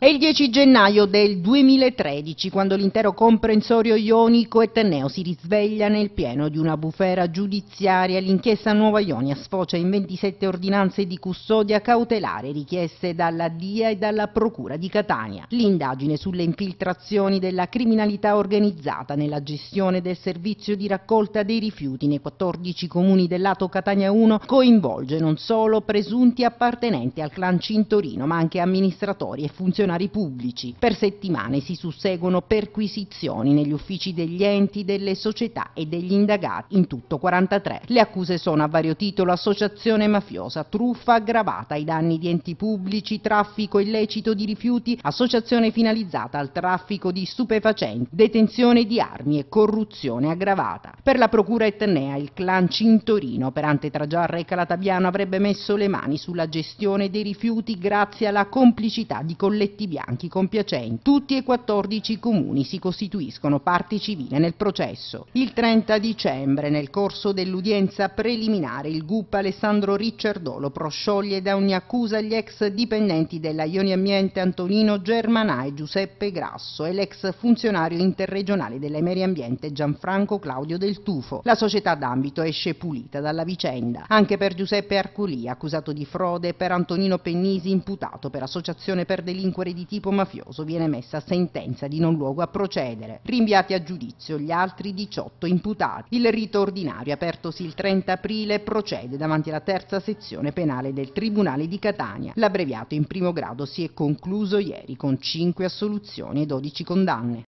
È il 10 gennaio del 2013 quando l'intero comprensorio ionico e si risveglia nel pieno di una bufera giudiziaria. L'inchiesta Nuova Ionia sfocia in 27 ordinanze di custodia cautelare richieste dalla DIA e dalla Procura di Catania. L'indagine sulle infiltrazioni della criminalità organizzata nella gestione del servizio di raccolta dei rifiuti nei 14 comuni del lato Catania 1 coinvolge non solo presunti appartenenti al clan Cintorino ma anche amministratori e funzionari funzionari pubblici. Per settimane si susseguono perquisizioni negli uffici degli enti, delle società e degli indagati, in tutto 43. Le accuse sono a vario titolo associazione mafiosa, truffa aggravata ai danni di enti pubblici, traffico illecito di rifiuti, associazione finalizzata al traffico di stupefacenti, detenzione di armi e corruzione aggravata. Per la procura etnea il clan Cintorino, per tra Calatabiano, avrebbe messo le mani sulla gestione dei rifiuti grazie alla complicità di collettivi cosiddetti bianchi compiacenti. Tutti e 14 comuni si costituiscono parte civile nel processo. Il 30 dicembre, nel corso dell'udienza preliminare, il GUP Alessandro Ricciardolo proscioglie da ogni accusa gli ex dipendenti della Ioni Ambiente Antonino Germanà e Giuseppe Grasso e l'ex funzionario interregionale della dell'Emeri Ambiente Gianfranco Claudio Del Tufo. La società d'ambito esce pulita dalla vicenda. Anche per Giuseppe Arculì, accusato di frode, e per Antonino Pennisi, imputato per associazione per delinquere opere di tipo mafioso viene messa sentenza di non luogo a procedere, rinviati a giudizio gli altri 18 imputati. Il rito ordinario apertosi il 30 aprile procede davanti alla terza sezione penale del Tribunale di Catania. L'abbreviato in primo grado si è concluso ieri con 5 assoluzioni e 12 condanne.